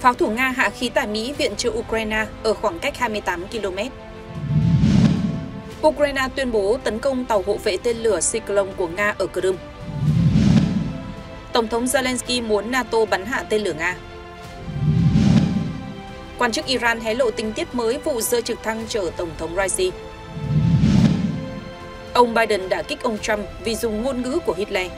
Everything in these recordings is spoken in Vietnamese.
Pháo thủ Nga hạ khí tải Mỹ viện trợ Ukraine ở khoảng cách 28 km. Ukraine tuyên bố tấn công tàu hộ vệ tên lửa Cyclone của Nga ở Crimea. Tổng thống Zelensky muốn NATO bắn hạ tên lửa Nga. Quan chức Iran hé lộ tình tiết mới vụ rơi trực thăng chở Tổng thống Raisi. Ông Biden đã kích ông Trump vì dùng ngôn ngữ của Hitler.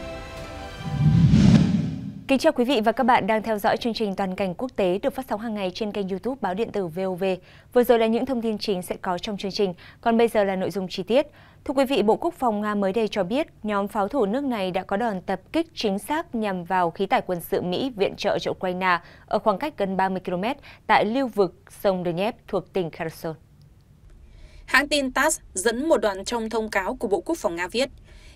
Kính chào quý vị và các bạn đang theo dõi chương trình Toàn cảnh quốc tế được phát sóng hàng ngày trên kênh YouTube Báo điện tử VOV. Vừa rồi là những thông tin chính sẽ có trong chương trình, còn bây giờ là nội dung chi tiết. Thưa quý vị, Bộ Quốc phòng Nga mới đây cho biết nhóm pháo thủ nước này đã có đòn tập kích chính xác nhằm vào khí tải quân sự Mỹ viện trợ cho Ukraine ở khoảng cách gần 30 km tại lưu vực sông Donetsk thuộc tỉnh Kherson. Hãng tin TASS dẫn một đoạn trong thông cáo của Bộ Quốc phòng Nga viết,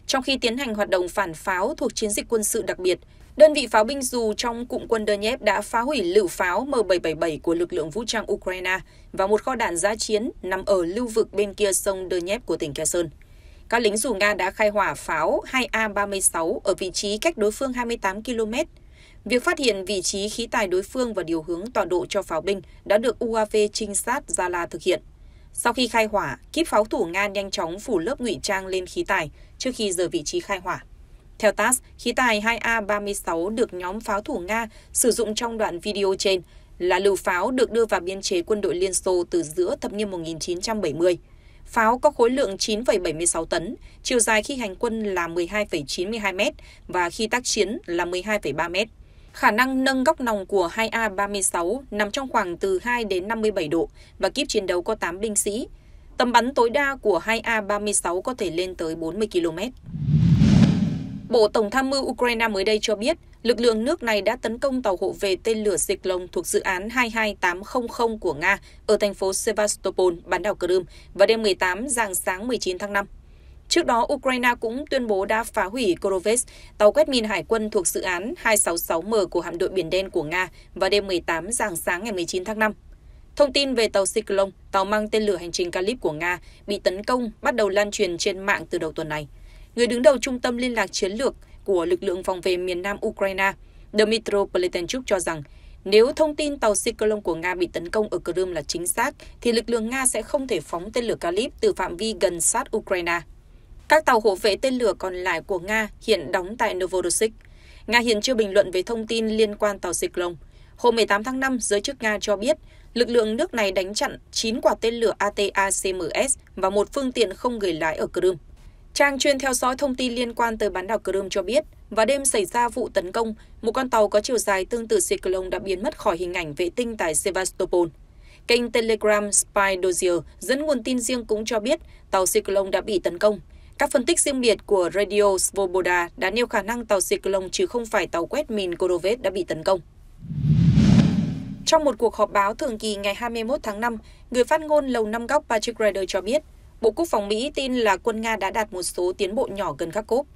trong khi tiến hành hoạt động phản pháo thuộc chiến dịch quân sự đặc biệt Đơn vị pháo binh dù trong cụm quân Donetsk đã phá hủy lựu pháo M777 của lực lượng vũ trang Ukraine và một kho đạn giá chiến nằm ở lưu vực bên kia sông Donetsk của tỉnh Kherson. Các lính dù Nga đã khai hỏa pháo 2A-36 ở vị trí cách đối phương 28 km. Việc phát hiện vị trí khí tài đối phương và điều hướng tọa độ cho pháo binh đã được UAV trinh sát Zala thực hiện. Sau khi khai hỏa, kíp pháo thủ Nga nhanh chóng phủ lớp ngụy trang lên khí tài trước khi rời vị trí khai hỏa. Theo TASS, khí tài 2A-36 được nhóm pháo thủ Nga sử dụng trong đoạn video trên là lựu pháo được đưa vào biên chế quân đội Liên Xô từ giữa thập niên 1970. Pháo có khối lượng 9,76 tấn, chiều dài khi hành quân là 12,92 m và khi tác chiến là 12,3 m. Khả năng nâng góc nòng của 2A-36 nằm trong khoảng từ 2 đến 57 độ và kíp chiến đấu có 8 binh sĩ. Tầm bắn tối đa của 2A-36 có thể lên tới 40 km. Bộ Tổng tham mưu Ukraine mới đây cho biết, lực lượng nước này đã tấn công tàu hộ vệ tên lửa dịch lồng thuộc dự án 22800 của Nga ở thành phố Sevastopol, bán đảo Crimea, vào đêm 18 dạng sáng 19 tháng 5. Trước đó, Ukraine cũng tuyên bố đã phá hủy Korovets, tàu quét mìn hải quân thuộc dự án 266M của hạm đội Biển Đen của Nga vào đêm 18 dạng sáng ngày 19 tháng 5. Thông tin về tàu Cyclone, tàu mang tên lửa hành trình Kalib của Nga, bị tấn công bắt đầu lan truyền trên mạng từ đầu tuần này người đứng đầu Trung tâm Liên lạc Chiến lược của lực lượng phòng vệ miền Nam Ukraine, Dmytro Pletenchuk cho rằng nếu thông tin tàu Sikolon của Nga bị tấn công ở Crimea là chính xác, thì lực lượng Nga sẽ không thể phóng tên lửa Kalib từ phạm vi gần sát Ukraine. Các tàu hộ vệ tên lửa còn lại của Nga hiện đóng tại Novorossiysk. Nga hiện chưa bình luận về thông tin liên quan tàu Siklon. Hôm 18 tháng 5, giới chức Nga cho biết lực lượng nước này đánh chặn 9 quả tên lửa ATACMS và một phương tiện không người lái ở Crimea. Trang chuyên theo dõi thông tin liên quan tới bán đảo Crimea cho biết, vào đêm xảy ra vụ tấn công, một con tàu có chiều dài tương tự Cyclone đã biến mất khỏi hình ảnh vệ tinh tại Sevastopol. Kênh Telegram Spy Dozier dẫn nguồn tin riêng cũng cho biết tàu Cyclone đã bị tấn công. Các phân tích riêng biệt của Radio Svoboda đã nêu khả năng tàu Cyclone chứ không phải tàu quét mìn Korovet đã bị tấn công. Trong một cuộc họp báo thường kỳ ngày 21 tháng 5, người phát ngôn Lầu Năm Góc Patrick Ryder cho biết, Bộ Quốc phòng Mỹ tin là quân Nga đã đạt một số tiến bộ nhỏ gần Kharkov.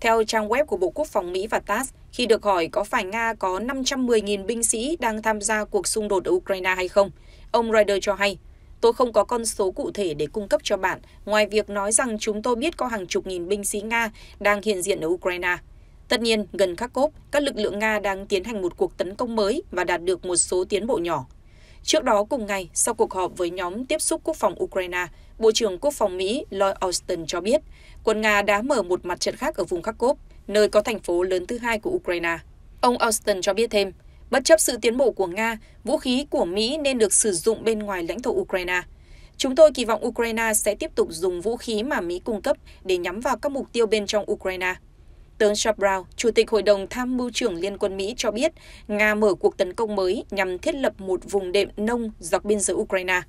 Theo trang web của Bộ Quốc phòng Mỹ và TASS, khi được hỏi có phải Nga có 510.000 binh sĩ đang tham gia cuộc xung đột ở Ukraine hay không, ông Ryder cho hay, Tôi không có con số cụ thể để cung cấp cho bạn, ngoài việc nói rằng chúng tôi biết có hàng chục nghìn binh sĩ Nga đang hiện diện ở Ukraine. Tất nhiên, gần Kharkov, các lực lượng Nga đang tiến hành một cuộc tấn công mới và đạt được một số tiến bộ nhỏ. Trước đó cùng ngày, sau cuộc họp với nhóm tiếp xúc quốc phòng Ukraine, Bộ trưởng Quốc phòng Mỹ Lloyd Austin cho biết quân Nga đã mở một mặt trận khác ở vùng Kharkov, nơi có thành phố lớn thứ hai của Ukraine. Ông Austin cho biết thêm, bất chấp sự tiến bộ của Nga, vũ khí của Mỹ nên được sử dụng bên ngoài lãnh thổ Ukraine. Chúng tôi kỳ vọng Ukraine sẽ tiếp tục dùng vũ khí mà Mỹ cung cấp để nhắm vào các mục tiêu bên trong Ukraine. Tướng Sharp Brown, Chủ tịch Hội đồng Tham mưu trưởng Liên quân Mỹ cho biết Nga mở cuộc tấn công mới nhằm thiết lập một vùng đệm nông dọc biên giới Ukraine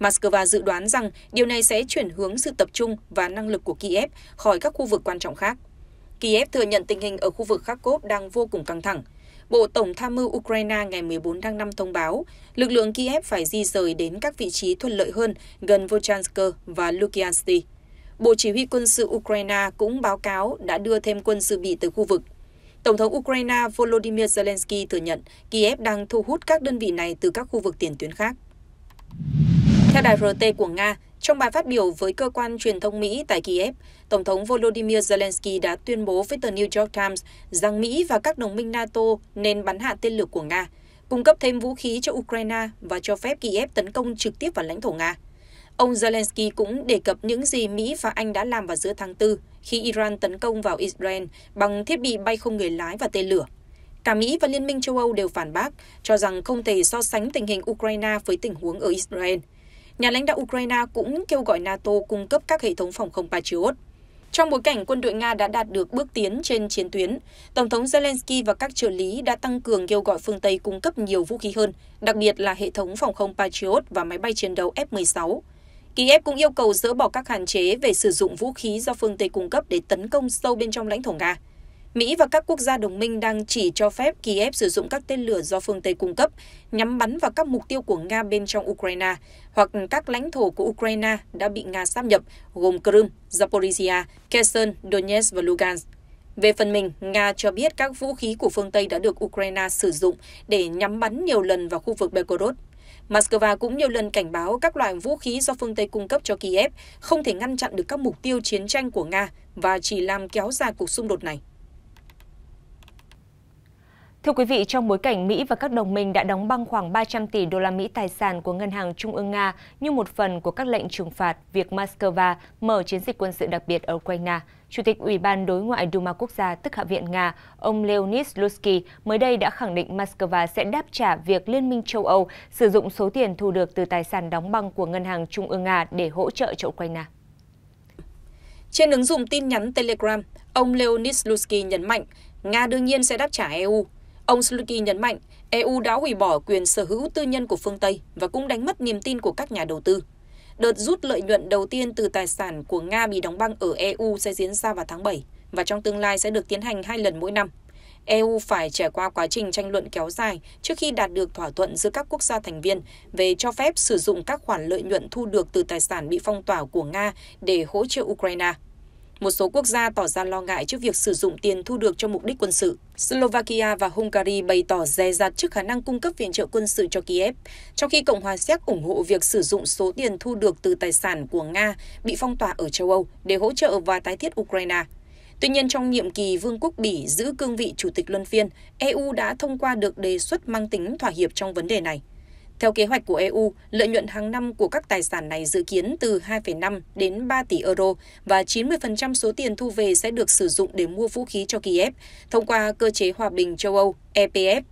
moscow dự đoán rằng điều này sẽ chuyển hướng sự tập trung và năng lực của kiev khỏi các khu vực quan trọng khác kiev thừa nhận tình hình ở khu vực kharkov đang vô cùng căng thẳng Bộ Tổng tham mưu Ukraine ngày 14 tháng 5 thông báo lực lượng Kiev phải di rời đến các vị trí thuận lợi hơn gần Volchansk và Lukiansk. Bộ Chỉ huy quân sự Ukraine cũng báo cáo đã đưa thêm quân sự bị từ khu vực. Tổng thống Ukraine Volodymyr Zelensky thừa nhận Kiev đang thu hút các đơn vị này từ các khu vực tiền tuyến khác. Theo đài RT của Nga, trong bài phát biểu với cơ quan truyền thông Mỹ tại Kiev, Tổng thống Volodymyr Zelensky đã tuyên bố với tờ New York Times rằng Mỹ và các đồng minh NATO nên bắn hạ tên lửa của Nga, cung cấp thêm vũ khí cho Ukraine và cho phép Kiev tấn công trực tiếp vào lãnh thổ Nga. Ông Zelensky cũng đề cập những gì Mỹ và Anh đã làm vào giữa tháng 4 khi Iran tấn công vào Israel bằng thiết bị bay không người lái và tên lửa. Cả Mỹ và Liên minh châu Âu đều phản bác, cho rằng không thể so sánh tình hình Ukraine với tình huống ở Israel – nhà lãnh đạo Ukraine cũng kêu gọi NATO cung cấp các hệ thống phòng không Patriot. Trong bối cảnh quân đội Nga đã đạt được bước tiến trên chiến tuyến, Tổng thống Zelensky và các trợ lý đã tăng cường kêu gọi phương Tây cung cấp nhiều vũ khí hơn, đặc biệt là hệ thống phòng không Patriot và máy bay chiến đấu F-16. Kiev cũng yêu cầu dỡ bỏ các hạn chế về sử dụng vũ khí do phương Tây cung cấp để tấn công sâu bên trong lãnh thổ Nga. Mỹ và các quốc gia đồng minh đang chỉ cho phép Kiev sử dụng các tên lửa do phương Tây cung cấp nhắm bắn vào các mục tiêu của Nga bên trong Ukraine hoặc các lãnh thổ của Ukraine đã bị Nga sáp nhập, gồm Crimea, Zaporizhia, Kherson, Donetsk và Lugansk. Về phần mình, Nga cho biết các vũ khí của phương Tây đã được Ukraine sử dụng để nhắm bắn nhiều lần vào khu vực Belgorod. Moscow cũng nhiều lần cảnh báo các loại vũ khí do phương Tây cung cấp cho Kiev không thể ngăn chặn được các mục tiêu chiến tranh của Nga và chỉ làm kéo dài cuộc xung đột này. Thưa quý vị, trong bối cảnh Mỹ và các đồng minh đã đóng băng khoảng 300 tỷ đô la Mỹ tài sản của Ngân hàng Trung ương Nga như một phần của các lệnh trừng phạt việc Moscow mở chiến dịch quân sự đặc biệt ở Ukraine, Chủ tịch Ủy ban Đối ngoại Duma Quốc gia tức Hạ viện Nga, ông Leonid Slutsky mới đây đã khẳng định Moscow sẽ đáp trả việc Liên minh châu Âu sử dụng số tiền thu được từ tài sản đóng băng của Ngân hàng Trung ương Nga để hỗ trợ cho Ukraine. Trên ứng dụng tin nhắn Telegram, ông Leonid Slutsky nhấn mạnh Nga đương nhiên sẽ đáp trả EU Ông Slutsky nhấn mạnh, EU đã hủy bỏ quyền sở hữu tư nhân của phương Tây và cũng đánh mất niềm tin của các nhà đầu tư. Đợt rút lợi nhuận đầu tiên từ tài sản của Nga bị đóng băng ở EU sẽ diễn ra vào tháng 7 và trong tương lai sẽ được tiến hành hai lần mỗi năm. EU phải trải qua quá trình tranh luận kéo dài trước khi đạt được thỏa thuận giữa các quốc gia thành viên về cho phép sử dụng các khoản lợi nhuận thu được từ tài sản bị phong tỏa của Nga để hỗ trợ Ukraine một số quốc gia tỏ ra lo ngại trước việc sử dụng tiền thu được cho mục đích quân sự. Slovakia và Hungary bày tỏ dè dặt trước khả năng cung cấp viện trợ quân sự cho Kiev, trong khi Cộng hòa Séc ủng hộ việc sử dụng số tiền thu được từ tài sản của Nga bị phong tỏa ở châu Âu để hỗ trợ và tái thiết Ukraine. Tuy nhiên, trong nhiệm kỳ Vương quốc Bỉ giữ cương vị chủ tịch luân phiên, EU đã thông qua được đề xuất mang tính thỏa hiệp trong vấn đề này. Theo kế hoạch của EU, lợi nhuận hàng năm của các tài sản này dự kiến từ 2,5 đến 3 tỷ euro và 90% số tiền thu về sẽ được sử dụng để mua vũ khí cho Kiev thông qua cơ chế hòa bình châu Âu EPF.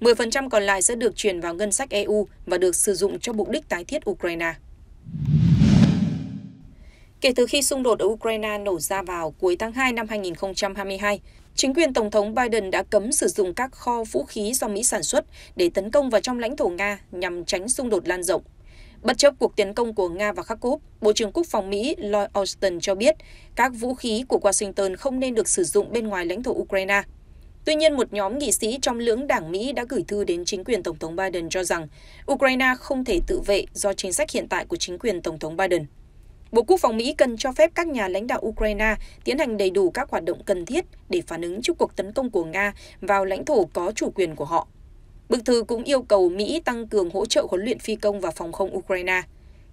10% còn lại sẽ được chuyển vào ngân sách EU và được sử dụng cho mục đích tái thiết Ukraine. Kể từ khi xung đột ở Ukraine nổ ra vào cuối tháng 2 năm 2022, Chính quyền Tổng thống Biden đã cấm sử dụng các kho vũ khí do Mỹ sản xuất để tấn công vào trong lãnh thổ Nga nhằm tránh xung đột lan rộng. Bất chấp cuộc tiến công của Nga và Kharkov, Bộ trưởng Quốc phòng Mỹ Lloyd Austin cho biết các vũ khí của Washington không nên được sử dụng bên ngoài lãnh thổ Ukraine. Tuy nhiên, một nhóm nghị sĩ trong lưỡng đảng Mỹ đã gửi thư đến chính quyền Tổng thống Biden cho rằng Ukraine không thể tự vệ do chính sách hiện tại của chính quyền Tổng thống Biden. Bộ Quốc phòng Mỹ cần cho phép các nhà lãnh đạo Ukraine tiến hành đầy đủ các hoạt động cần thiết để phản ứng trước cuộc tấn công của Nga vào lãnh thổ có chủ quyền của họ. Bức thư cũng yêu cầu Mỹ tăng cường hỗ trợ huấn luyện phi công và phòng không Ukraine.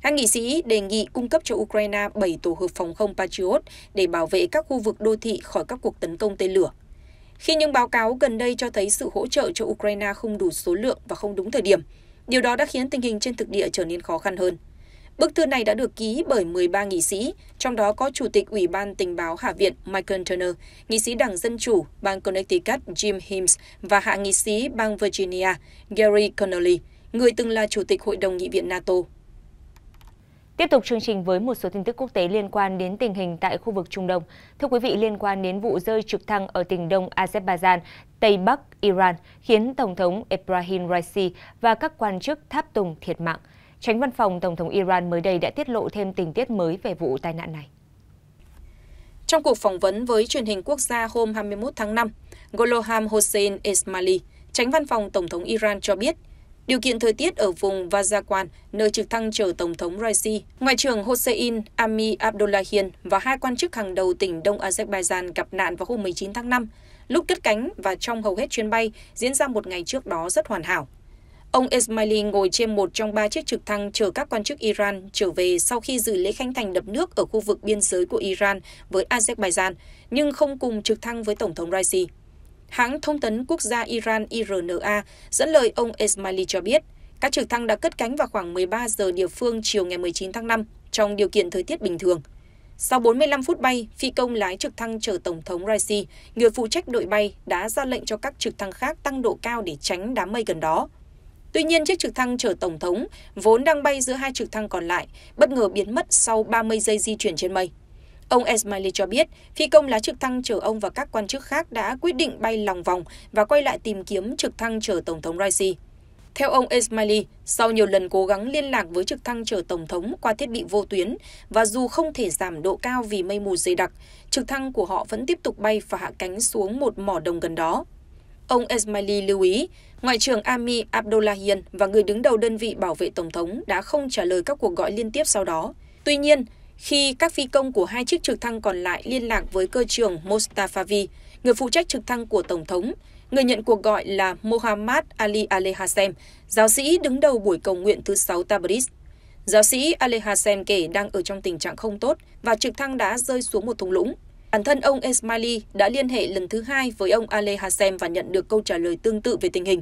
Các nghị sĩ đề nghị cung cấp cho Ukraine 7 tổ hợp phòng không Patriot để bảo vệ các khu vực đô thị khỏi các cuộc tấn công tên lửa. Khi những báo cáo gần đây cho thấy sự hỗ trợ cho Ukraine không đủ số lượng và không đúng thời điểm, điều đó đã khiến tình hình trên thực địa trở nên khó khăn hơn. Bức thư này đã được ký bởi 13 nghị sĩ, trong đó có Chủ tịch Ủy ban Tình báo Hạ viện Michael Turner, nghị sĩ Đảng Dân Chủ bang Connecticut Jim Himes và hạ nghị sĩ bang Virginia Gary Connolly, người từng là Chủ tịch Hội đồng Nghị viện NATO. Tiếp tục chương trình với một số tin tức quốc tế liên quan đến tình hình tại khu vực Trung Đông. Thưa quý vị, liên quan đến vụ rơi trực thăng ở tỉnh Đông Azerbaijan, Tây Bắc, Iran, khiến Tổng thống Ebrahim Raisi và các quan chức tháp tùng thiệt mạng. Tránh văn phòng Tổng thống Iran mới đây đã tiết lộ thêm tình tiết mới về vụ tai nạn này. Trong cuộc phỏng vấn với truyền hình quốc gia hôm 21 tháng 5, Goloham Hossein Esmaili, tránh văn phòng Tổng thống Iran cho biết, điều kiện thời tiết ở vùng Vazakan, nơi trực thăng chở Tổng thống Raisi, Ngoại trưởng Hossein Ami Abdullahian và hai quan chức hàng đầu tỉnh Đông Azerbaijan gặp nạn vào hôm 19 tháng 5, lúc cất cánh và trong hầu hết chuyến bay diễn ra một ngày trước đó rất hoàn hảo. Ông Esmaili ngồi trên một trong ba chiếc trực thăng chở các quan chức Iran trở về sau khi dự lễ khánh thành đập nước ở khu vực biên giới của Iran với Azerbaijan, nhưng không cùng trực thăng với Tổng thống Raisi. Hãng thông tấn quốc gia Iran IRNA dẫn lời ông Esmaili cho biết, các trực thăng đã cất cánh vào khoảng 13 giờ địa phương chiều ngày 19 tháng 5 trong điều kiện thời tiết bình thường. Sau 45 phút bay, phi công lái trực thăng chở Tổng thống Raisi, người phụ trách đội bay, đã ra lệnh cho các trực thăng khác tăng độ cao để tránh đám mây gần đó Tuy nhiên, chiếc trực thăng chở Tổng thống, vốn đang bay giữa hai trực thăng còn lại, bất ngờ biến mất sau 30 giây di chuyển trên mây. Ông Esmaili cho biết, phi công lá trực thăng chở ông và các quan chức khác đã quyết định bay lòng vòng và quay lại tìm kiếm trực thăng chở Tổng thống Raisi. Theo ông Esmaili, sau nhiều lần cố gắng liên lạc với trực thăng chở Tổng thống qua thiết bị vô tuyến và dù không thể giảm độ cao vì mây mù dày đặc, trực thăng của họ vẫn tiếp tục bay và hạ cánh xuống một mỏ đồng gần đó. Ông Esmaili lưu ý, ngoại trưởng ami abdullahian và người đứng đầu đơn vị bảo vệ tổng thống đã không trả lời các cuộc gọi liên tiếp sau đó tuy nhiên khi các phi công của hai chiếc trực thăng còn lại liên lạc với cơ trưởng mostafavi người phụ trách trực thăng của tổng thống người nhận cuộc gọi là mohammad ali alehasem giáo sĩ đứng đầu buổi cầu nguyện thứ sáu tabriz giáo sĩ alehasem kể đang ở trong tình trạng không tốt và trực thăng đã rơi xuống một thung lũng Bản thân ông Esmaili đã liên hệ lần thứ hai với ông Ale Hasem và nhận được câu trả lời tương tự về tình hình.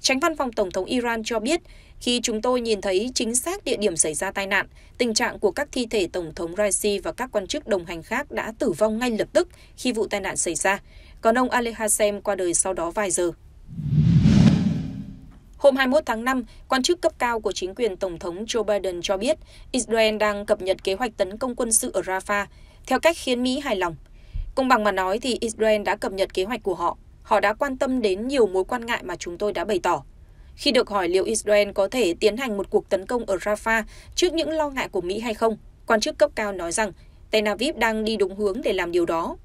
Tránh văn phòng Tổng thống Iran cho biết, khi chúng tôi nhìn thấy chính xác địa điểm xảy ra tai nạn, tình trạng của các thi thể Tổng thống Raisi và các quan chức đồng hành khác đã tử vong ngay lập tức khi vụ tai nạn xảy ra, còn ông Ale Hasem qua đời sau đó vài giờ. Hôm 21 tháng 5, quan chức cấp cao của chính quyền Tổng thống Joe Biden cho biết Israel đang cập nhật kế hoạch tấn công quân sự ở Rafah theo cách khiến Mỹ hài lòng. Công bằng mà nói thì Israel đã cập nhật kế hoạch của họ. Họ đã quan tâm đến nhiều mối quan ngại mà chúng tôi đã bày tỏ. Khi được hỏi liệu Israel có thể tiến hành một cuộc tấn công ở Rafah trước những lo ngại của Mỹ hay không, quan chức cấp cao nói rằng Tel Aviv đang đi đúng hướng để làm điều đó.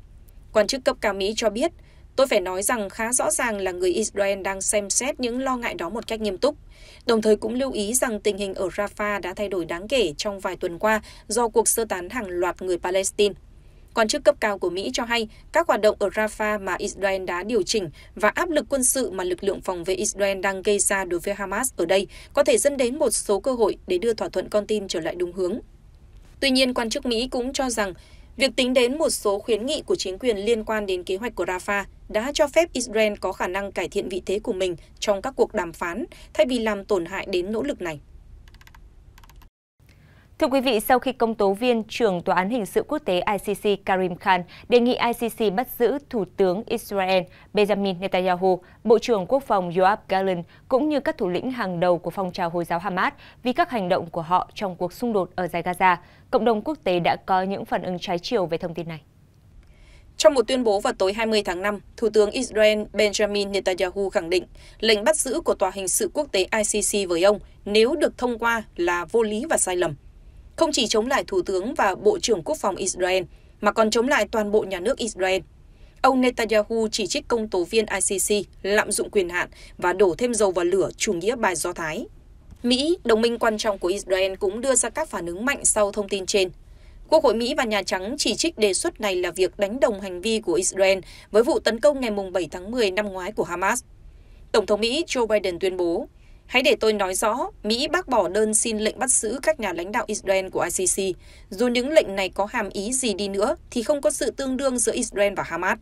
Quan chức cấp cao Mỹ cho biết Tôi phải nói rằng khá rõ ràng là người Israel đang xem xét những lo ngại đó một cách nghiêm túc, đồng thời cũng lưu ý rằng tình hình ở Rafah đã thay đổi đáng kể trong vài tuần qua do cuộc sơ tán hàng loạt người Palestine. Quan chức cấp cao của Mỹ cho hay các hoạt động ở Rafah mà Israel đã điều chỉnh và áp lực quân sự mà lực lượng phòng vệ Israel đang gây ra đối với Hamas ở đây có thể dẫn đến một số cơ hội để đưa thỏa thuận con tin trở lại đúng hướng. Tuy nhiên, quan chức Mỹ cũng cho rằng Việc tính đến một số khuyến nghị của chính quyền liên quan đến kế hoạch của Rafah đã cho phép Israel có khả năng cải thiện vị thế của mình trong các cuộc đàm phán thay vì làm tổn hại đến nỗ lực này. Thưa quý vị, sau khi công tố viên trưởng Tòa án Hình sự Quốc tế ICC Karim Khan đề nghị ICC bắt giữ Thủ tướng Israel Benjamin Netanyahu, Bộ trưởng Quốc phòng Yoav Gallant cũng như các thủ lĩnh hàng đầu của phong trào Hồi giáo Hamas vì các hành động của họ trong cuộc xung đột ở giải Gaza, cộng đồng quốc tế đã có những phản ứng trái chiều về thông tin này. Trong một tuyên bố vào tối 20 tháng 5, Thủ tướng Israel Benjamin Netanyahu khẳng định lệnh bắt giữ của Tòa hình sự quốc tế ICC với ông nếu được thông qua là vô lý và sai lầm không chỉ chống lại thủ tướng và bộ trưởng quốc phòng Israel, mà còn chống lại toàn bộ nhà nước Israel. Ông Netanyahu chỉ trích công tố viên ICC lạm dụng quyền hạn và đổ thêm dầu vào lửa chủ nghĩa bài Do Thái. Mỹ, đồng minh quan trọng của Israel cũng đưa ra các phản ứng mạnh sau thông tin trên. Quốc hội Mỹ và Nhà Trắng chỉ trích đề xuất này là việc đánh đồng hành vi của Israel với vụ tấn công ngày 7 tháng 10 năm ngoái của Hamas. Tổng thống Mỹ Joe Biden tuyên bố, Hãy để tôi nói rõ, Mỹ bác bỏ đơn xin lệnh bắt giữ các nhà lãnh đạo Israel của ICC. Dù những lệnh này có hàm ý gì đi nữa, thì không có sự tương đương giữa Israel và Hamas.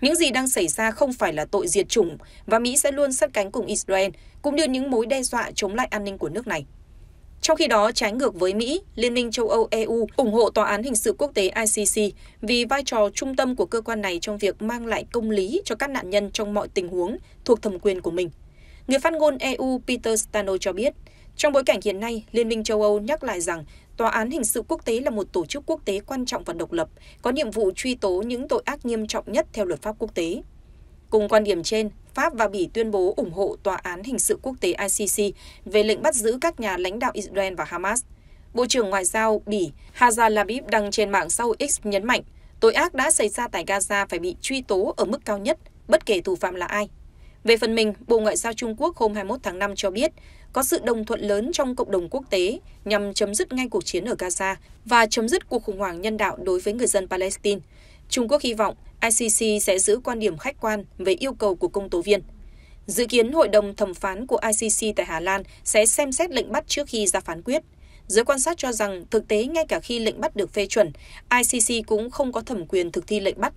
Những gì đang xảy ra không phải là tội diệt chủng và Mỹ sẽ luôn sát cánh cùng Israel, cũng như những mối đe dọa chống lại an ninh của nước này. Trong khi đó, trái ngược với Mỹ, Liên minh châu Âu EU ủng hộ Tòa án Hình sự Quốc tế ICC vì vai trò trung tâm của cơ quan này trong việc mang lại công lý cho các nạn nhân trong mọi tình huống thuộc thẩm quyền của mình. Người phát ngôn EU Peter Stano cho biết, trong bối cảnh hiện nay, Liên minh châu Âu nhắc lại rằng Tòa án hình sự quốc tế là một tổ chức quốc tế quan trọng và độc lập, có nhiệm vụ truy tố những tội ác nghiêm trọng nhất theo luật pháp quốc tế. Cùng quan điểm trên, Pháp và Bỉ tuyên bố ủng hộ Tòa án hình sự quốc tế ICC về lệnh bắt giữ các nhà lãnh đạo Israel và Hamas. Bộ trưởng Ngoại giao Bỉ Hazar Labib đăng trên mạng xã hội X nhấn mạnh, tội ác đã xảy ra tại Gaza phải bị truy tố ở mức cao nhất, bất kể thủ phạm là ai về phần mình bộ ngoại giao trung quốc hôm hai mươi một tháng năm cho biết có sự đồng thuận lớn trong cộng đồng quốc tế nhằm chấm dứt ngay cuộc chiến ở gaza và chấm dứt cuộc khủng hoảng nhân đạo đối với người dân palestine trung quốc hy vọng icc sẽ giữ quan điểm khách quan về yêu cầu của công tố viên dự kiến hội đồng thẩm phán của icc tại hà lan sẽ xem xét lệnh bắt trước khi ra phán quyết Giới quan sát cho rằng thực tế ngay cả khi lệnh bắt được phê chuẩn, ICC cũng không có thẩm quyền thực thi lệnh bắt,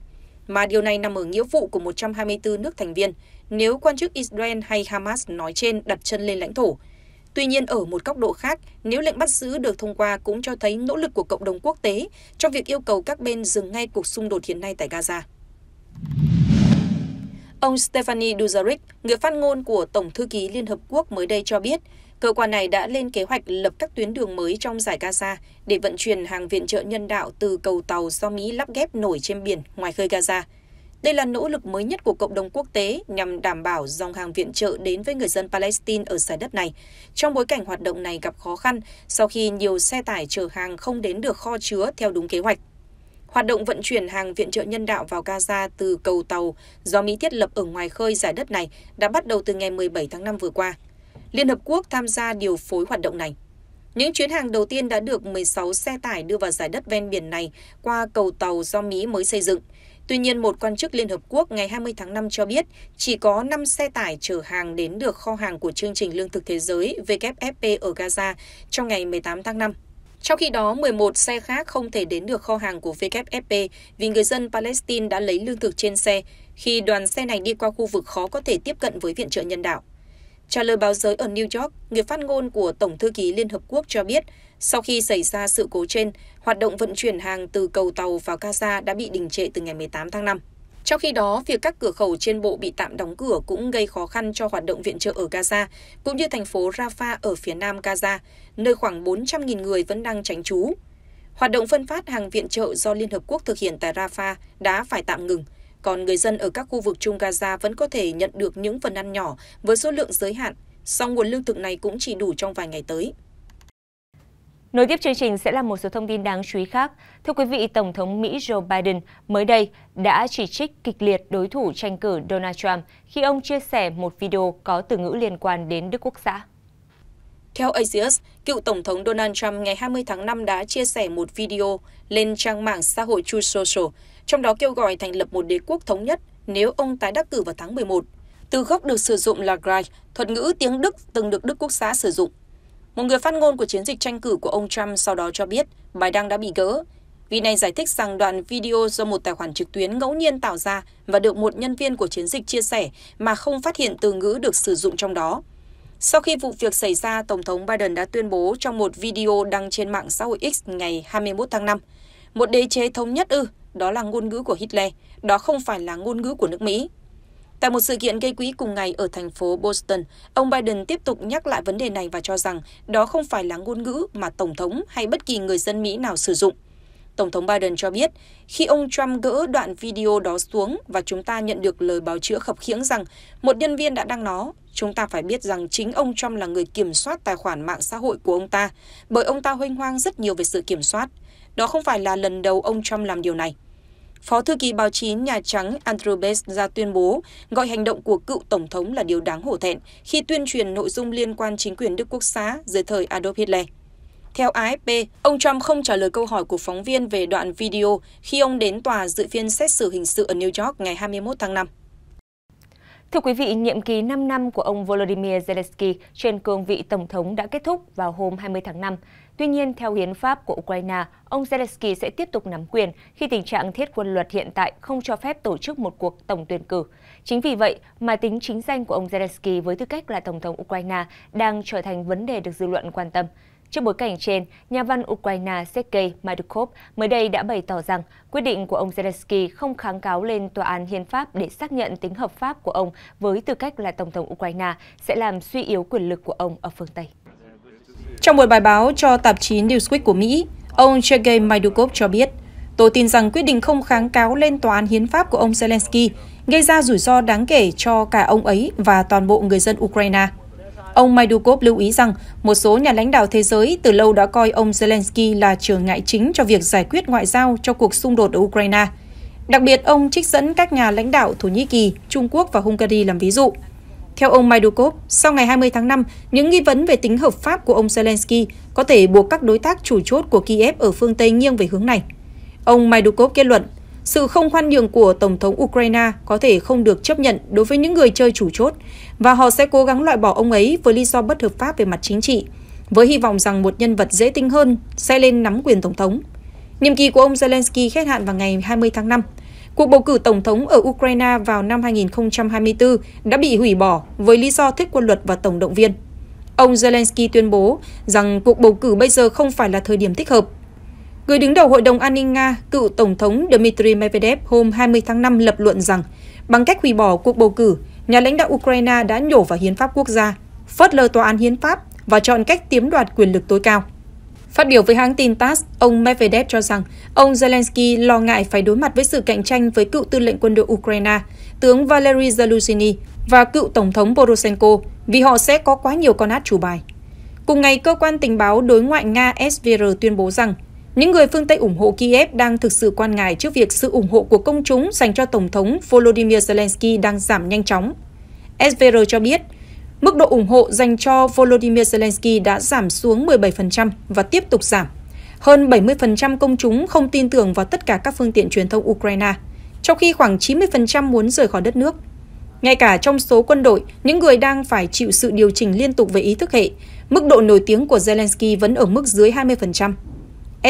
mà điều này nằm ở nghĩa vụ của 124 nước thành viên, nếu quan chức Israel hay Hamas nói trên đặt chân lên lãnh thổ. Tuy nhiên ở một góc độ khác, nếu lệnh bắt giữ được thông qua cũng cho thấy nỗ lực của cộng đồng quốc tế trong việc yêu cầu các bên dừng ngay cuộc xung đột hiện nay tại Gaza. Ông Stefani Duzaric, người phát ngôn của Tổng thư ký Liên Hợp Quốc mới đây cho biết, cơ quan này đã lên kế hoạch lập các tuyến đường mới trong giải Gaza để vận chuyển hàng viện trợ nhân đạo từ cầu tàu do Mỹ lắp ghép nổi trên biển ngoài khơi Gaza – đây là nỗ lực mới nhất của cộng đồng quốc tế nhằm đảm bảo dòng hàng viện trợ đến với người dân palestine ở giải đất này trong bối cảnh hoạt động này gặp khó khăn sau khi nhiều xe tải chở hàng không đến được kho chứa theo đúng kế hoạch Hoạt động vận chuyển hàng viện trợ nhân đạo vào Gaza từ cầu tàu do Mỹ thiết lập ở ngoài khơi giải đất này đã bắt đầu từ ngày 17 tháng 5 vừa qua. Liên Hợp Quốc tham gia điều phối hoạt động này. Những chuyến hàng đầu tiên đã được 16 xe tải đưa vào giải đất ven biển này qua cầu tàu do Mỹ mới xây dựng. Tuy nhiên, một quan chức Liên Hợp Quốc ngày 20 tháng 5 cho biết chỉ có 5 xe tải chở hàng đến được kho hàng của chương trình lương thực thế giới WFP ở Gaza trong ngày 18 tháng 5. Trong khi đó, 11 xe khác không thể đến được kho hàng của WFP vì người dân Palestine đã lấy lương thực trên xe khi đoàn xe này đi qua khu vực khó có thể tiếp cận với viện trợ nhân đạo trả lời báo giới ở new york người phát ngôn của tổng thư ký liên hợp quốc cho biết sau khi xảy ra sự cố trên hoạt động vận chuyển hàng từ cầu tàu vào gaza đã bị đình trệ từ ngày 18 tháng 5 trong khi đó, việc các cửa khẩu trên bộ bị tạm đóng cửa cũng gây khó khăn cho hoạt động viện trợ ở Gaza, cũng như thành phố Rafah ở phía nam Gaza, nơi khoảng 400.000 người vẫn đang tránh trú. Hoạt động phân phát hàng viện trợ do Liên Hợp Quốc thực hiện tại Rafah đã phải tạm ngừng còn người dân ở các khu vực Trung Gaza vẫn có thể nhận được những phần ăn nhỏ với số lượng giới hạn, song nguồn lương thực này cũng chỉ đủ trong vài ngày tới. Nối tiếp chương trình sẽ là một số thông tin đáng chú ý khác. Thưa quý vị, Tổng thống Mỹ Joe Biden mới đây đã chỉ trích kịch liệt đối thủ tranh cử Donald Trump khi ông chia sẻ một video có từ ngữ liên quan đến Đức Quốc xã. Theo Axios, cựu Tổng thống Donald Trump ngày 20 tháng 5 đã chia sẻ một video lên trang mạng xã hội Truth Social trong đó kêu gọi thành lập một đế quốc thống nhất nếu ông tái đắc cử vào tháng 11. Từ gốc được sử dụng là Reich, thuật ngữ tiếng Đức từng được Đức Quốc xã sử dụng. Một người phát ngôn của chiến dịch tranh cử của ông Trump sau đó cho biết bài đăng đã bị gỡ. Vì này giải thích rằng đoạn video do một tài khoản trực tuyến ngẫu nhiên tạo ra và được một nhân viên của chiến dịch chia sẻ mà không phát hiện từ ngữ được sử dụng trong đó. Sau khi vụ việc xảy ra, Tổng thống Biden đã tuyên bố trong một video đăng trên mạng xã hội X ngày 21 tháng 5. Một đế chế thống nhất ư, đó là ngôn ngữ của Hitler, đó không phải là ngôn ngữ của nước Mỹ. Tại một sự kiện gây quỹ cùng ngày ở thành phố Boston, ông Biden tiếp tục nhắc lại vấn đề này và cho rằng đó không phải là ngôn ngữ mà Tổng thống hay bất kỳ người dân Mỹ nào sử dụng. Tổng thống Biden cho biết, khi ông Trump gỡ đoạn video đó xuống và chúng ta nhận được lời báo chữa khập khiễng rằng một nhân viên đã đăng nó, chúng ta phải biết rằng chính ông Trump là người kiểm soát tài khoản mạng xã hội của ông ta, bởi ông ta hoanh hoang rất nhiều về sự kiểm soát. Đó không phải là lần đầu ông Trump làm điều này. Phó thư ký báo chí Nhà Trắng Andrew Bates ra tuyên bố gọi hành động của cựu tổng thống là điều đáng hổ thẹn khi tuyên truyền nội dung liên quan chính quyền Đức Quốc xã dưới thời Adolf Hitler. Theo AFP, ông Trump không trả lời câu hỏi của phóng viên về đoạn video khi ông đến tòa dự phiên xét xử hình sự ở New York ngày 21 tháng 5. Thưa quý vị, nhiệm kỳ 5 năm của ông Volodymyr Zelensky trên cương vị Tổng thống đã kết thúc vào hôm 20 tháng 5. Tuy nhiên, theo hiến pháp của Ukraine, ông Zelensky sẽ tiếp tục nắm quyền khi tình trạng thiết quân luật hiện tại không cho phép tổ chức một cuộc tổng tuyển cử. Chính vì vậy mà tính chính danh của ông Zelensky với tư cách là Tổng thống Ukraine đang trở thành vấn đề được dư luận quan tâm. Trước bối cảnh trên, nhà văn Ukraine Sergei Madukov mới đây đã bày tỏ rằng quyết định của ông Zelensky không kháng cáo lên tòa án hiến pháp để xác nhận tính hợp pháp của ông với tư cách là Tổng thống Ukraine sẽ làm suy yếu quyền lực của ông ở phương Tây. Trong một bài báo cho tạp chí Newsweek của Mỹ, ông Sergei Maidukov cho biết, Tôi tin rằng quyết định không kháng cáo lên tòa án hiến pháp của ông Zelensky gây ra rủi ro đáng kể cho cả ông ấy và toàn bộ người dân Ukraine. Ông Maidukov lưu ý rằng một số nhà lãnh đạo thế giới từ lâu đã coi ông Zelensky là trở ngại chính cho việc giải quyết ngoại giao cho cuộc xung đột ở Ukraine. Đặc biệt, ông trích dẫn các nhà lãnh đạo Thổ Nhĩ Kỳ, Trung Quốc và Hungary làm ví dụ. Theo ông Maidukov, sau ngày 20 tháng 5, những nghi vấn về tính hợp pháp của ông Zelensky có thể buộc các đối tác chủ chốt của Kiev ở phương Tây nghiêng về hướng này. Ông Maidukov kết luận, sự không khoan nhượng của Tổng thống Ukraine có thể không được chấp nhận đối với những người chơi chủ chốt, và họ sẽ cố gắng loại bỏ ông ấy với lý do bất hợp pháp về mặt chính trị, với hy vọng rằng một nhân vật dễ tinh hơn sẽ lên nắm quyền Tổng thống. Nhiệm kỳ của ông Zelensky khép hạn vào ngày 20 tháng 5. Cuộc bầu cử tổng thống ở Ukraine vào năm 2024 đã bị hủy bỏ với lý do thích quân luật và tổng động viên. Ông Zelensky tuyên bố rằng cuộc bầu cử bây giờ không phải là thời điểm thích hợp. Người đứng đầu Hội đồng An ninh Nga, cựu Tổng thống Dmitry Medvedev hôm 20 tháng 5 lập luận rằng bằng cách hủy bỏ cuộc bầu cử, nhà lãnh đạo Ukraine đã nhổ vào hiến pháp quốc gia, phớt lờ tòa án hiến pháp và chọn cách tiếm đoạt quyền lực tối cao. Phát biểu với hãng tin TASS, ông Medvedev cho rằng ông Zelensky lo ngại phải đối mặt với sự cạnh tranh với cựu tư lệnh quân đội Ukraine, tướng Valery Zelensky và cựu Tổng thống Poroshenko vì họ sẽ có quá nhiều con át chủ bài. Cùng ngày, cơ quan tình báo đối ngoại Nga SVR tuyên bố rằng những người phương Tây ủng hộ Kiev đang thực sự quan ngại trước việc sự ủng hộ của công chúng dành cho Tổng thống Volodymyr Zelensky đang giảm nhanh chóng. SVR cho biết Mức độ ủng hộ dành cho Volodymyr Zelensky đã giảm xuống 17% và tiếp tục giảm. Hơn 70% công chúng không tin tưởng vào tất cả các phương tiện truyền thông Ukraine, trong khi khoảng 90% muốn rời khỏi đất nước. Ngay cả trong số quân đội, những người đang phải chịu sự điều chỉnh liên tục về ý thức hệ, mức độ nổi tiếng của Zelensky vẫn ở mức dưới 20%.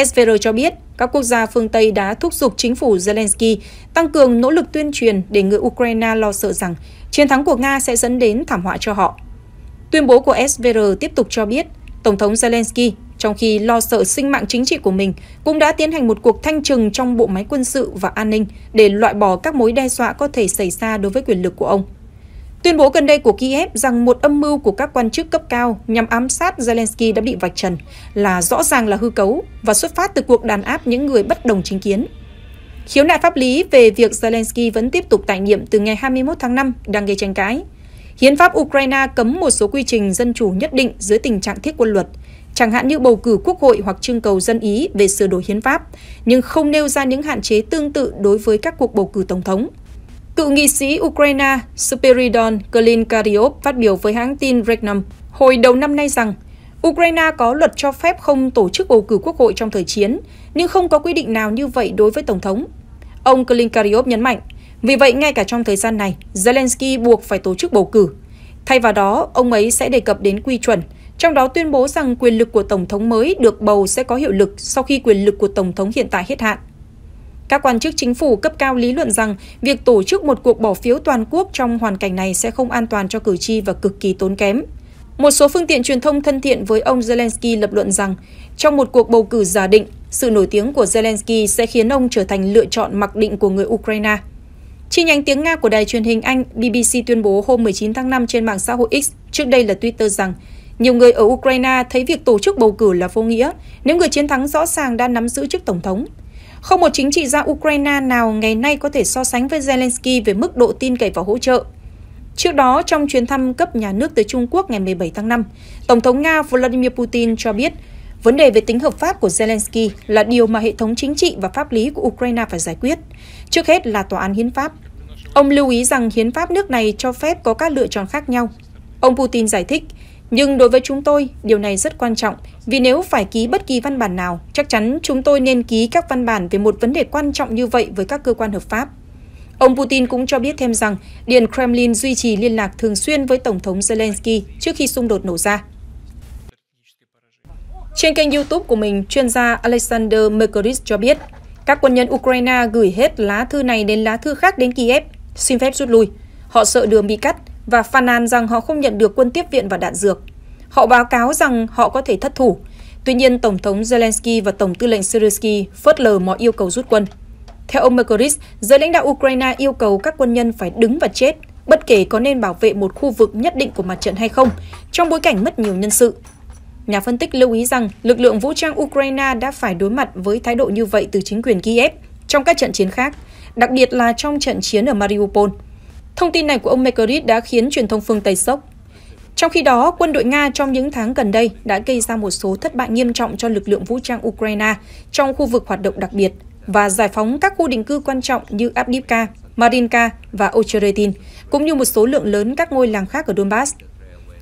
SVR cho biết, các quốc gia phương Tây đã thúc giục chính phủ Zelensky tăng cường nỗ lực tuyên truyền để người Ukraine lo sợ rằng chiến thắng của Nga sẽ dẫn đến thảm họa cho họ. Tuyên bố của SVR tiếp tục cho biết, Tổng thống Zelensky, trong khi lo sợ sinh mạng chính trị của mình, cũng đã tiến hành một cuộc thanh trừng trong bộ máy quân sự và an ninh để loại bỏ các mối đe dọa có thể xảy ra đối với quyền lực của ông. Tuyên bố gần đây của Kiev rằng một âm mưu của các quan chức cấp cao nhằm ám sát Zelensky đã bị vạch trần là rõ ràng là hư cấu và xuất phát từ cuộc đàn áp những người bất đồng chính kiến. Khiếu nại pháp lý về việc Zelensky vẫn tiếp tục tại nhiệm từ ngày 21 tháng 5 đang gây tranh cãi. Hiến pháp Ukraine cấm một số quy trình dân chủ nhất định dưới tình trạng thiết quân luật, chẳng hạn như bầu cử quốc hội hoặc trưng cầu dân ý về sửa đổi hiến pháp, nhưng không nêu ra những hạn chế tương tự đối với các cuộc bầu cử tổng thống. Cựu nghị sĩ Ukraine Superidon Klinkaryov phát biểu với hãng tin Regnum hồi đầu năm nay rằng Ukraine có luật cho phép không tổ chức bầu cử quốc hội trong thời chiến, nhưng không có quy định nào như vậy đối với Tổng thống. Ông Klinkaryov nhấn mạnh, vì vậy, ngay cả trong thời gian này, Zelensky buộc phải tổ chức bầu cử. Thay vào đó, ông ấy sẽ đề cập đến quy chuẩn, trong đó tuyên bố rằng quyền lực của Tổng thống mới được bầu sẽ có hiệu lực sau khi quyền lực của Tổng thống hiện tại hết hạn. Các quan chức chính phủ cấp cao lý luận rằng việc tổ chức một cuộc bỏ phiếu toàn quốc trong hoàn cảnh này sẽ không an toàn cho cử tri và cực kỳ tốn kém. Một số phương tiện truyền thông thân thiện với ông Zelensky lập luận rằng, trong một cuộc bầu cử giả định, sự nổi tiếng của Zelensky sẽ khiến ông trở thành lựa chọn mặc định của người Ukraine – Chi nhánh tiếng Nga của đài truyền hình Anh BBC tuyên bố hôm 19 tháng 5 trên mạng xã hội X, trước đây là Twitter rằng nhiều người ở Ukraine thấy việc tổ chức bầu cử là vô nghĩa nếu người chiến thắng rõ ràng đã nắm giữ chức tổng thống. Không một chính trị gia Ukraine nào ngày nay có thể so sánh với Zelensky về mức độ tin cậy và hỗ trợ. Trước đó, trong chuyến thăm cấp nhà nước tới Trung Quốc ngày 17 tháng 5, Tổng thống Nga Vladimir Putin cho biết Vấn đề về tính hợp pháp của Zelensky là điều mà hệ thống chính trị và pháp lý của Ukraine phải giải quyết, trước hết là tòa án hiến pháp. Ông lưu ý rằng hiến pháp nước này cho phép có các lựa chọn khác nhau. Ông Putin giải thích, nhưng đối với chúng tôi, điều này rất quan trọng, vì nếu phải ký bất kỳ văn bản nào, chắc chắn chúng tôi nên ký các văn bản về một vấn đề quan trọng như vậy với các cơ quan hợp pháp. Ông Putin cũng cho biết thêm rằng Điện Kremlin duy trì liên lạc thường xuyên với Tổng thống Zelensky trước khi xung đột nổ ra. Trên kênh YouTube của mình, chuyên gia Alexander Merkulis cho biết, các quân nhân Ukraine gửi hết lá thư này đến lá thư khác đến Kiev, xin phép rút lui. Họ sợ đường bị cắt và phàn nàn rằng họ không nhận được quân tiếp viện và đạn dược. Họ báo cáo rằng họ có thể thất thủ. Tuy nhiên, Tổng thống Zelensky và Tổng tư lệnh Syrsky phớt lờ mọi yêu cầu rút quân. Theo ông Merkulis, giới lãnh đạo Ukraine yêu cầu các quân nhân phải đứng và chết, bất kể có nên bảo vệ một khu vực nhất định của mặt trận hay không, trong bối cảnh mất nhiều nhân sự Nhà phân tích lưu ý rằng lực lượng vũ trang Ukraine đã phải đối mặt với thái độ như vậy từ chính quyền Kiev trong các trận chiến khác, đặc biệt là trong trận chiến ở Mariupol. Thông tin này của ông Mekerit đã khiến truyền thông phương Tây sốc. Trong khi đó, quân đội Nga trong những tháng gần đây đã gây ra một số thất bại nghiêm trọng cho lực lượng vũ trang Ukraine trong khu vực hoạt động đặc biệt và giải phóng các khu định cư quan trọng như Abdivka, Marinka và Ocheretin, cũng như một số lượng lớn các ngôi làng khác ở Donbass.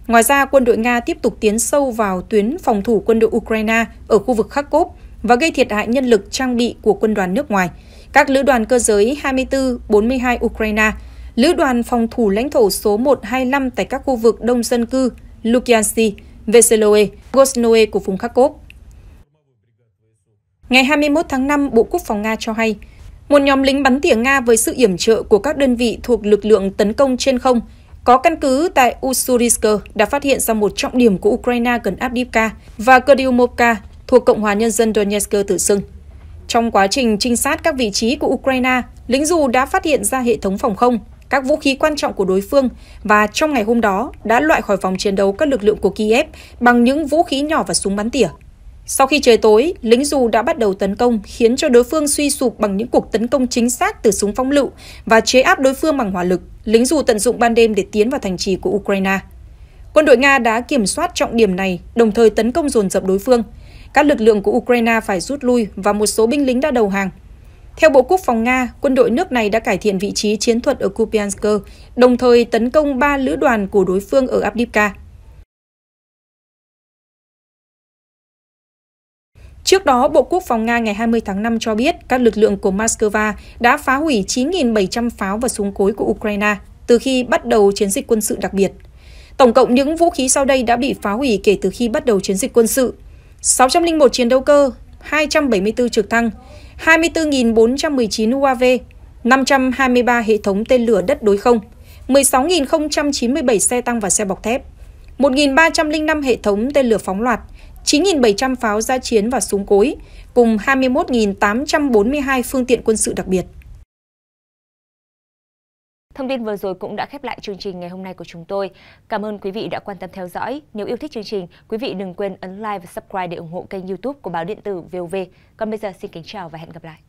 Ngoài ra, quân đội Nga tiếp tục tiến sâu vào tuyến phòng thủ quân đội Ukraine ở khu vực Kharkov và gây thiệt hại nhân lực trang bị của quân đoàn nước ngoài. Các lữ đoàn cơ giới 24-42 Ukraine, lữ đoàn phòng thủ lãnh thổ số 125 tại các khu vực đông dân cư Lukyansi, Veseloe, Gosnoe của vùng Kharkov. Ngày 21 tháng 5, Bộ Quốc phòng Nga cho hay, một nhóm lính bắn tỉa Nga với sự yểm trợ của các đơn vị thuộc lực lượng tấn công trên không có căn cứ tại Ussurisk đã phát hiện ra một trọng điểm của Ukraine gần Abdivka và Koryumovka thuộc Cộng hòa Nhân dân Donetsk tự xưng. Trong quá trình trinh sát các vị trí của Ukraine, lính dù đã phát hiện ra hệ thống phòng không, các vũ khí quan trọng của đối phương và trong ngày hôm đó đã loại khỏi vòng chiến đấu các lực lượng của Kiev bằng những vũ khí nhỏ và súng bắn tỉa. Sau khi trời tối, lính dù đã bắt đầu tấn công, khiến cho đối phương suy sụp bằng những cuộc tấn công chính xác từ súng phóng lựu và chế áp đối phương bằng hỏa lực. Lính dù tận dụng ban đêm để tiến vào thành trì của Ukraine. Quân đội Nga đã kiểm soát trọng điểm này, đồng thời tấn công dồn dập đối phương. Các lực lượng của Ukraine phải rút lui và một số binh lính đã đầu hàng. Theo Bộ Quốc phòng Nga, quân đội nước này đã cải thiện vị trí chiến thuật ở Kupiansk, đồng thời tấn công ba lữ đoàn của đối phương ở Avdiivka. Trước đó, Bộ Quốc phòng Nga ngày 20 tháng 5 cho biết các lực lượng của Moscow đã phá hủy 9.700 pháo và súng cối của Ukraine từ khi bắt đầu chiến dịch quân sự đặc biệt. Tổng cộng những vũ khí sau đây đã bị phá hủy kể từ khi bắt đầu chiến dịch quân sự. 601 chiến đấu cơ, 274 trực thăng, 24.419 UAV, 523 hệ thống tên lửa đất đối không, 16.097 xe tăng và xe bọc thép, 1.305 hệ thống tên lửa phóng loạt, 9.700 pháo gia chiến và súng cối, cùng 21.842 phương tiện quân sự đặc biệt. Thông tin vừa rồi cũng đã khép lại chương trình ngày hôm nay của chúng tôi. Cảm ơn quý vị đã quan tâm theo dõi. Nếu yêu thích chương trình, quý vị đừng quên ấn like và subscribe để ủng hộ kênh youtube của báo điện tử VOV. Còn bây giờ xin kính chào và hẹn gặp lại.